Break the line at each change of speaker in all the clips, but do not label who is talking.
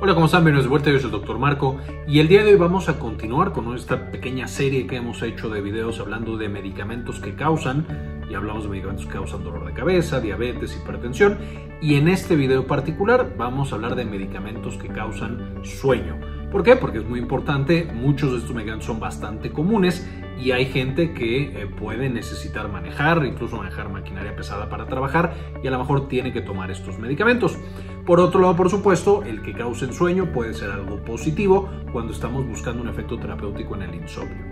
Hola, ¿cómo están? Bienvenidos de vuelta, yo soy el Dr. Marco y el día de hoy vamos a continuar con esta pequeña serie que hemos hecho de videos hablando de medicamentos que causan, y hablamos de medicamentos que causan dolor de cabeza, diabetes, hipertensión, y en este video particular vamos a hablar de medicamentos que causan sueño. ¿Por qué? Porque es muy importante, muchos de estos medicamentos son bastante comunes y hay gente que eh, puede necesitar manejar, incluso manejar maquinaria pesada para trabajar y a lo mejor tiene que tomar estos medicamentos. Por otro lado, por supuesto, el que cause sueño puede ser algo positivo cuando estamos buscando un efecto terapéutico en el insomnio.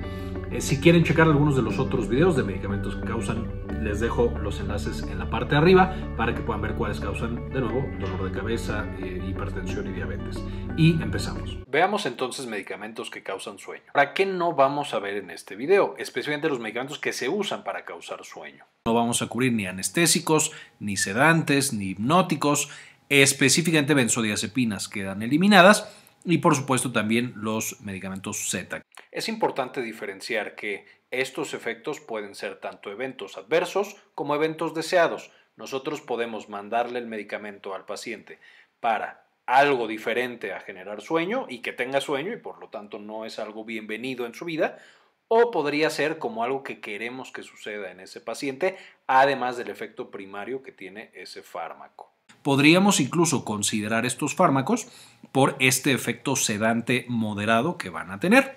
Eh, si quieren checar algunos de los otros videos de medicamentos que causan, les dejo los enlaces en la parte de arriba para que puedan ver cuáles causan, de nuevo, dolor de cabeza, eh, hipertensión y diabetes. Y empezamos. Veamos entonces medicamentos que causan sueño. ¿Para qué no vamos a ver en este video? especialmente los medicamentos que se usan para causar sueño. No vamos a cubrir ni anestésicos, ni sedantes, ni hipnóticos, específicamente benzodiazepinas quedan eliminadas y por supuesto también los medicamentos Z. Es importante diferenciar que estos efectos pueden ser tanto eventos adversos como eventos deseados. Nosotros podemos mandarle el medicamento al paciente para algo diferente a generar sueño y que tenga sueño y por lo tanto no es algo bienvenido en su vida o podría ser como algo que queremos que suceda en ese paciente, además del efecto primario que tiene ese fármaco. Podríamos incluso considerar estos fármacos por este efecto sedante moderado que van a tener.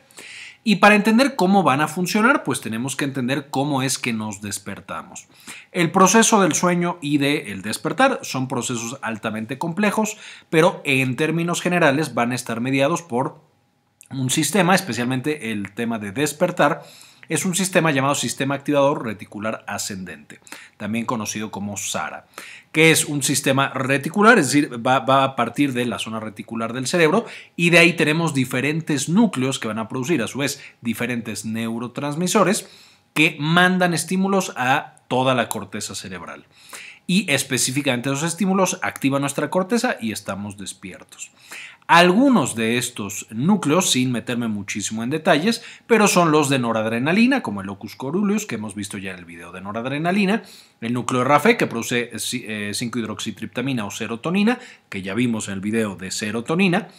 Y para entender cómo van a funcionar, pues tenemos que entender cómo es que nos despertamos. El proceso del sueño y del el despertar son procesos altamente complejos, pero en términos generales van a estar mediados por un sistema, especialmente el tema de despertar, es un sistema llamado sistema activador reticular ascendente, también conocido como SARA, que es un sistema reticular, es decir, va, a partir de la zona reticular del cerebro y de ahí tenemos diferentes núcleos que van a producir a su vez diferentes neurotransmisores que mandan estímulos a toda la corteza cerebral y específicamente esos estímulos activan nuestra corteza y estamos despiertos. Algunos de estos núcleos, sin meterme muchísimo en detalles, pero son los de noradrenalina, como el locus coruleus, que hemos visto ya en el video de noradrenalina, el núcleo RAFE, que produce 5-hidroxitriptamina eh, eh, o serotonina, que ya vimos en el video de serotonina,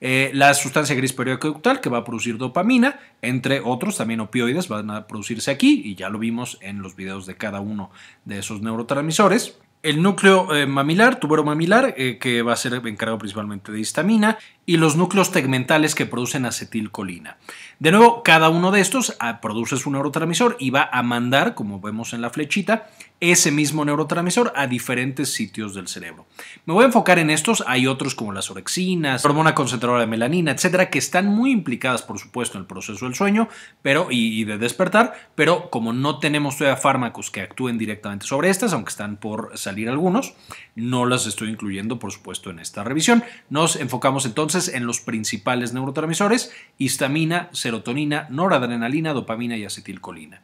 eh, la sustancia gris ductal, que va a producir dopamina, entre otros también opioides van a producirse aquí y ya lo vimos en los videos de cada uno de esos neurotransmisores. El núcleo eh, mamilar, tubero mamilar, eh, que va a ser encargado principalmente de histamina, y los núcleos tegmentales que producen acetilcolina. De nuevo, cada uno de estos ah, produce su neurotransmisor y va a mandar, como vemos en la flechita, ese mismo neurotransmisor a diferentes sitios del cerebro. Me voy a enfocar en estos, hay otros como las orexinas, hormona concentradora de melanina, etcétera, que están muy implicadas, por supuesto, en el proceso del sueño pero, y, y de despertar, pero como no tenemos todavía fármacos que actúen directamente sobre estas, aunque están por salir algunos, no las estoy incluyendo, por supuesto, en esta revisión. Nos enfocamos entonces en los principales neurotransmisores, histamina, serotonina, noradrenalina, dopamina y acetilcolina.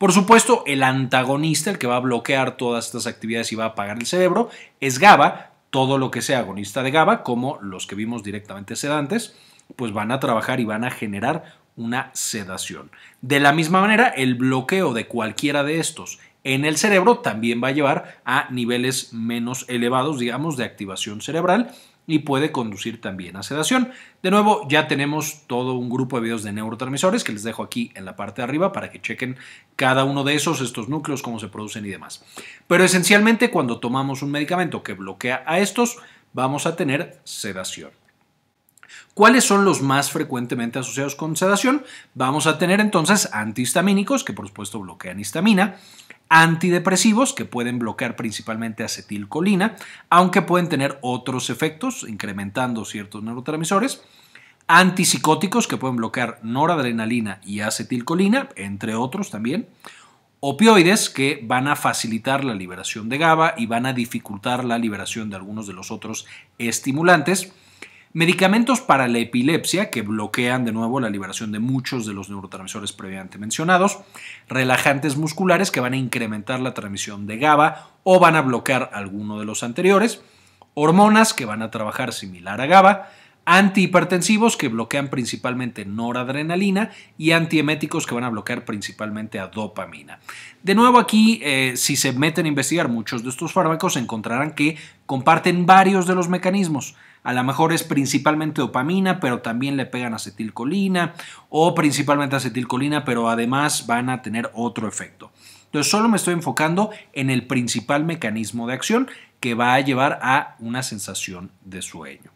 Por supuesto, el antagonista, el que va a bloquear todas estas actividades y va a apagar el cerebro, es GABA. Todo lo que sea agonista de GABA, como los que vimos directamente sedantes, pues van a trabajar y van a generar una sedación. De la misma manera, el bloqueo de cualquiera de estos en el cerebro también va a llevar a niveles menos elevados, digamos, de activación cerebral y puede conducir también a sedación. De nuevo, ya tenemos todo un grupo de videos de neurotransmisores que les dejo aquí en la parte de arriba para que chequen cada uno de esos, estos núcleos, cómo se producen y demás. Pero esencialmente cuando tomamos un medicamento que bloquea a estos, vamos a tener sedación. ¿Cuáles son los más frecuentemente asociados con sedación? Vamos a tener entonces antihistamínicos, que por supuesto bloquean histamina, antidepresivos que pueden bloquear principalmente acetilcolina, aunque pueden tener otros efectos, incrementando ciertos neurotransmisores, antipsicóticos que pueden bloquear noradrenalina y acetilcolina, entre otros también, opioides que van a facilitar la liberación de GABA y van a dificultar la liberación de algunos de los otros estimulantes, Medicamentos para la epilepsia que bloquean de nuevo la liberación de muchos de los neurotransmisores previamente mencionados. Relajantes musculares que van a incrementar la transmisión de GABA o van a bloquear alguno de los anteriores. Hormonas que van a trabajar similar a GABA antihipertensivos que bloquean principalmente noradrenalina y antieméticos que van a bloquear principalmente a dopamina. De nuevo aquí, eh, si se meten a investigar muchos de estos fármacos, encontrarán que comparten varios de los mecanismos. A lo mejor es principalmente dopamina, pero también le pegan acetilcolina, o principalmente acetilcolina, pero además van a tener otro efecto. Entonces solo me estoy enfocando en el principal mecanismo de acción que va a llevar a una sensación de sueño.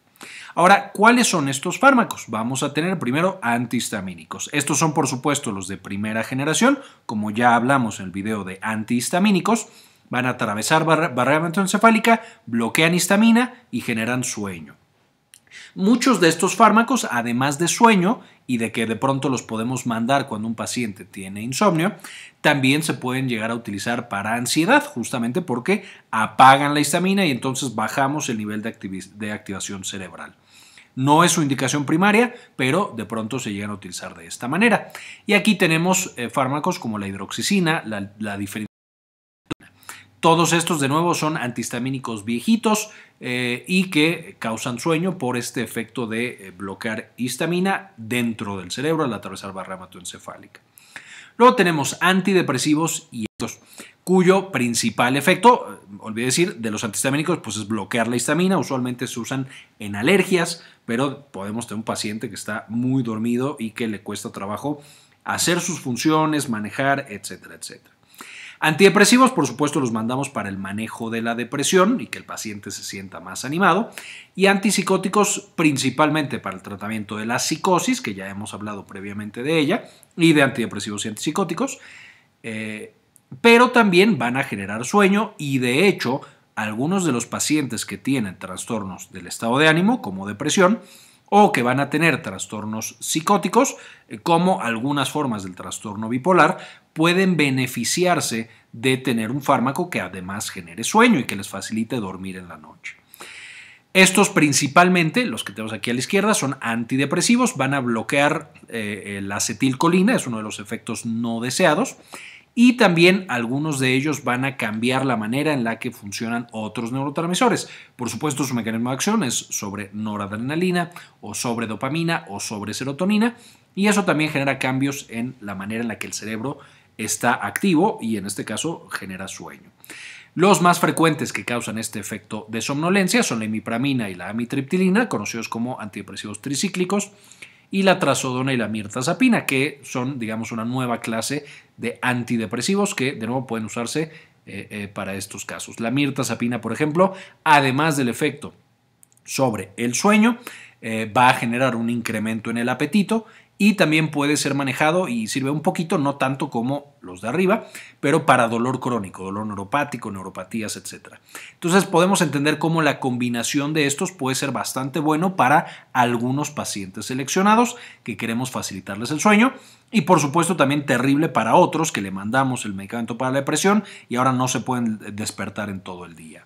Ahora, ¿cuáles son estos fármacos? Vamos a tener primero antihistamínicos. Estos son, por supuesto, los de primera generación, como ya hablamos en el video de antihistamínicos. Van a atravesar barrera bar bloquean histamina y generan sueño. Muchos de estos fármacos, además de sueño y de que de pronto los podemos mandar cuando un paciente tiene insomnio, también se pueden llegar a utilizar para ansiedad, justamente porque apagan la histamina y entonces bajamos el nivel de, de activación cerebral. No es su indicación primaria, pero de pronto se llegan a utilizar de esta manera. Y aquí tenemos eh, fármacos como la hidroxicina, la, la todos estos, de nuevo, son antihistamínicos viejitos eh, y que causan sueño por este efecto de eh, bloquear histamina dentro del cerebro al atravesar barra hematoencefálica. Luego tenemos antidepresivos y estos, cuyo principal efecto, eh, olvidé decir, de los antihistamínicos, pues es bloquear la histamina. Usualmente se usan en alergias, pero podemos tener un paciente que está muy dormido y que le cuesta trabajo hacer sus funciones, manejar, etcétera, etcétera. Antidepresivos, por supuesto, los mandamos para el manejo de la depresión y que el paciente se sienta más animado. Y antipsicóticos principalmente para el tratamiento de la psicosis, que ya hemos hablado previamente de ella, y de antidepresivos y antipsicóticos. Eh, pero también van a generar sueño y de hecho algunos de los pacientes que tienen trastornos del estado de ánimo, como depresión, o que van a tener trastornos psicóticos, eh, como algunas formas del trastorno bipolar, pueden beneficiarse de tener un fármaco que además genere sueño y que les facilite dormir en la noche. Estos principalmente, los que tenemos aquí a la izquierda, son antidepresivos, van a bloquear eh, eh, la acetilcolina, es uno de los efectos no deseados y también algunos de ellos van a cambiar la manera en la que funcionan otros neurotransmisores. Por supuesto, su mecanismo de acción es sobre noradrenalina o sobre dopamina o sobre serotonina y eso también genera cambios en la manera en la que el cerebro está activo y en este caso genera sueño. Los más frecuentes que causan este efecto de somnolencia son la imipramina y la amitriptilina, conocidos como antidepresivos tricíclicos, y la trazodona y la mirtazapina, que son, digamos, una nueva clase de antidepresivos que, de nuevo, pueden usarse eh, eh, para estos casos. La mirtazapina, por ejemplo, además del efecto sobre el sueño, eh, va a generar un incremento en el apetito y también puede ser manejado y sirve un poquito, no tanto como los de arriba, pero para dolor crónico, dolor neuropático, neuropatías, etc. Entonces podemos entender cómo la combinación de estos puede ser bastante bueno para algunos pacientes seleccionados que queremos facilitarles el sueño y por supuesto también terrible para otros que le mandamos el medicamento para la depresión y ahora no se pueden despertar en todo el día.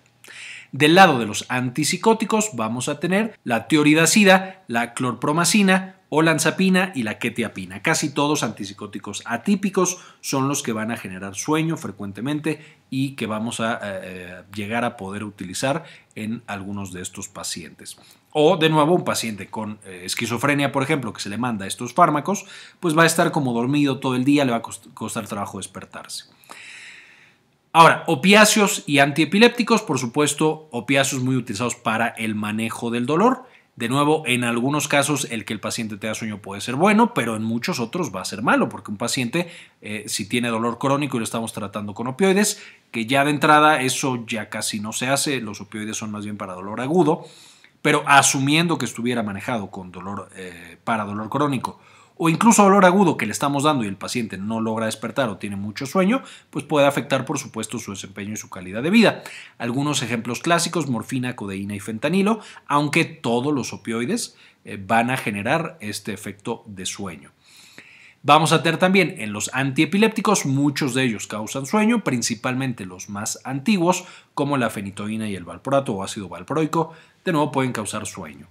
Del lado de los antipsicóticos vamos a tener la teoridacida, la clorpromacina, olanzapina y la ketiapina. Casi todos antipsicóticos atípicos son los que van a generar sueño frecuentemente y que vamos a eh, eh, llegar a poder utilizar en algunos de estos pacientes. O de nuevo un paciente con eh, esquizofrenia, por ejemplo, que se le manda estos fármacos, pues va a estar como dormido todo el día, le va a costar trabajo despertarse. Ahora, opiáceos y antiepilépticos, por supuesto, opiáceos muy utilizados para el manejo del dolor. De nuevo, en algunos casos el que el paciente te da sueño puede ser bueno, pero en muchos otros va a ser malo, porque un paciente, eh, si tiene dolor crónico y lo estamos tratando con opioides, que ya de entrada eso ya casi no se hace, los opioides son más bien para dolor agudo, pero asumiendo que estuviera manejado con dolor eh, para dolor crónico o incluso olor agudo que le estamos dando y el paciente no logra despertar o tiene mucho sueño, pues puede afectar por supuesto su desempeño y su calidad de vida. Algunos ejemplos clásicos, morfina, codeína y fentanilo, aunque todos los opioides eh, van a generar este efecto de sueño. Vamos a tener también en los antiepilépticos, muchos de ellos causan sueño, principalmente los más antiguos, como la fenitoína y el valproato o ácido valproico, de nuevo pueden causar sueño.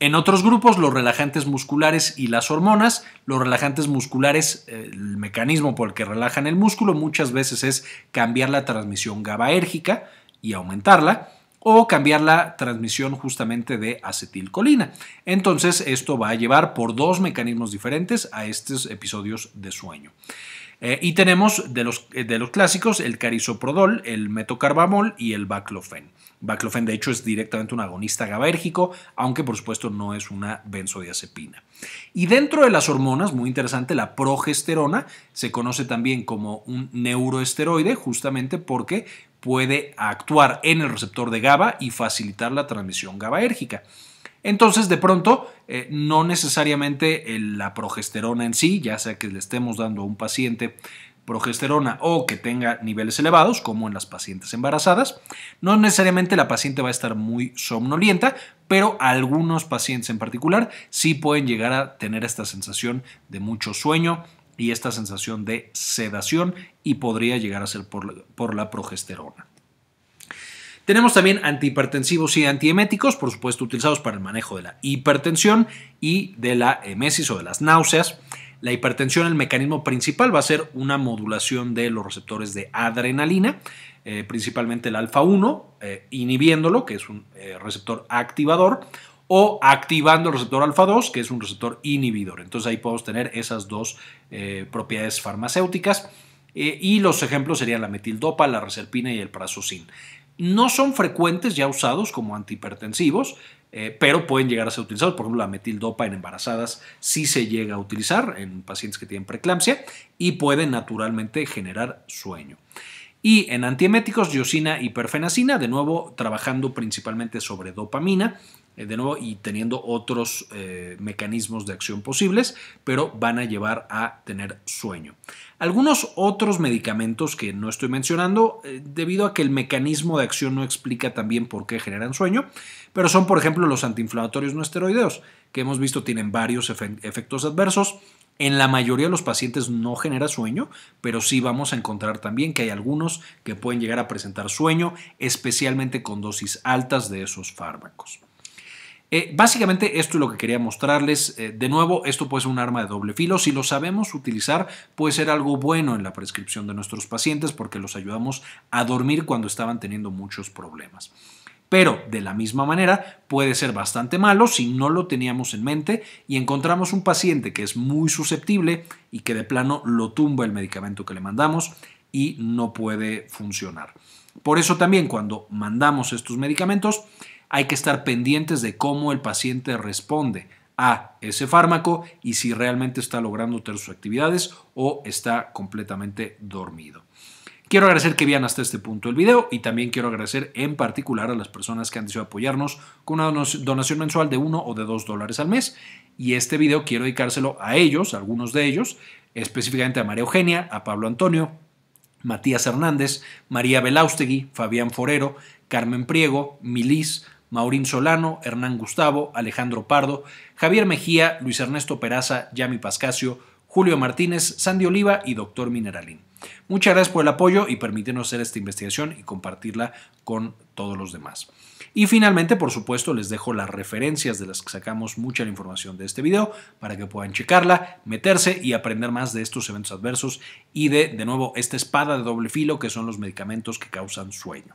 En otros grupos, los relajantes musculares y las hormonas. Los relajantes musculares, el mecanismo por el que relajan el músculo muchas veces es cambiar la transmisión GABAérgica y aumentarla o cambiar la transmisión justamente de acetilcolina. Entonces, esto va a llevar por dos mecanismos diferentes a estos episodios de sueño. Eh, y tenemos eh, de los, clásicos el carisoprodol, el metocarbamol y el baclofen. Baclofen, de hecho, es directamente un agonista GABAérgico, aunque por supuesto no es una benzodiazepina. Y dentro de las hormonas, muy interesante, la progesterona se conoce también como un neuroesteroide, justamente porque puede actuar en el receptor de GABA y facilitar la transmisión GABAérgica. Entonces, de pronto, eh, no necesariamente la progesterona en sí, ya sea que le estemos dando a un paciente progesterona o que tenga niveles elevados, como en las pacientes embarazadas. No necesariamente la paciente va a estar muy somnolienta, pero algunos pacientes en particular sí pueden llegar a tener esta sensación de mucho sueño y esta sensación de sedación y podría llegar a ser por la progesterona. Tenemos también antihipertensivos y antieméticos, por supuesto utilizados para el manejo de la hipertensión y de la emesis o de las náuseas. La hipertensión, el mecanismo principal va a ser una modulación de los receptores de adrenalina, eh, principalmente el alfa-1, eh, inhibiéndolo, que es un eh, receptor activador, o activando el receptor alfa-2, que es un receptor inhibidor. Entonces ahí podemos tener esas dos propiedades farmacéuticas y los ejemplos serían la metildopa, la reserpina y el prazosin. No son frecuentes ya usados como antihipertensivos, eh, pero pueden llegar a ser utilizados. Por ejemplo, la metildopa en embarazadas sí se llega a utilizar en pacientes que tienen preeclampsia y pueden naturalmente generar sueño. Y en antieméticos, diosina y perfenacina, de nuevo trabajando principalmente sobre dopamina, eh, de nuevo, y teniendo otros eh, mecanismos de acción posibles, pero van a llevar a tener sueño. Algunos otros medicamentos que no estoy mencionando, eh, debido a que el mecanismo de acción no explica también por qué generan sueño, pero son, por ejemplo, los antiinflamatorios no esteroideos, que hemos visto tienen varios efectos adversos. En la mayoría de los pacientes no genera sueño, pero sí vamos a encontrar también que hay algunos que pueden llegar a presentar sueño, especialmente con dosis altas de esos fármacos. Eh, básicamente esto es lo que quería mostrarles. Eh, de nuevo, esto puede ser un arma de doble filo. Si lo sabemos utilizar, puede ser algo bueno en la prescripción de nuestros pacientes porque los ayudamos a dormir cuando estaban teniendo muchos problemas. Pero de la misma manera puede ser bastante malo si no lo teníamos en mente y encontramos un paciente que es muy susceptible y que de plano lo tumba el medicamento que le mandamos y no puede funcionar. Por eso también cuando mandamos estos medicamentos, hay que estar pendientes de cómo el paciente responde a ese fármaco y si realmente está logrando tener sus actividades o está completamente dormido. Quiero agradecer que vean hasta este punto el video y también quiero agradecer en particular a las personas que han decidido apoyarnos con una donación mensual de 1 o de 2 dólares al mes. Y este video quiero dedicárselo a ellos, a algunos de ellos, específicamente a María Eugenia, a Pablo Antonio, Matías Hernández, María Belaustegui, Fabián Forero, Carmen Priego, Milis, Maurín Solano, Hernán Gustavo, Alejandro Pardo, Javier Mejía, Luis Ernesto Peraza, Yami Pascasio, Julio Martínez, Sandy Oliva y Doctor Mineralín. Muchas gracias por el apoyo y permítenos hacer esta investigación y compartirla con todos los demás. Y finalmente, por supuesto, les dejo las referencias de las que sacamos mucha la información de este video para que puedan checarla, meterse y aprender más de estos eventos adversos y de, de nuevo, esta espada de doble filo que son los medicamentos que causan sueño.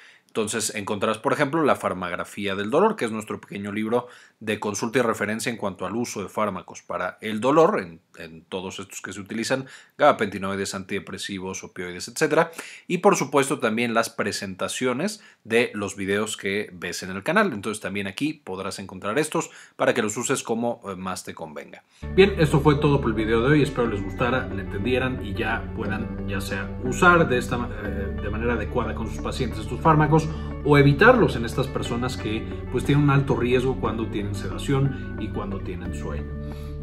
Entonces encontrarás, por ejemplo, la farmagrafía del dolor, que es nuestro pequeño libro de consulta y referencia en cuanto al uso de fármacos para el dolor, en, todos estos que se utilizan, gabapentinoides, antidepresivos, opioides, etc. Y por supuesto también las presentaciones de los videos que ves en el canal. Entonces también aquí podrás encontrar estos para que los uses como eh, más te convenga. Bien, esto fue todo por el video de hoy. Espero les gustara, le entendieran y ya puedan ya sea usar de, esta, eh, de manera adecuada con sus pacientes estos fármacos o evitarlos en estas personas que pues tienen un alto riesgo cuando tienen sedación y cuando tienen sueño.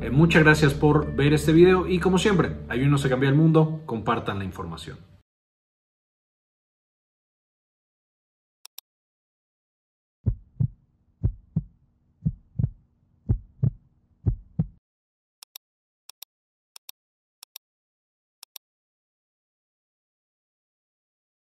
Eh, muchas gracias por ver este video y como siempre, ayúdenos a cambiar el mundo, compartan la información.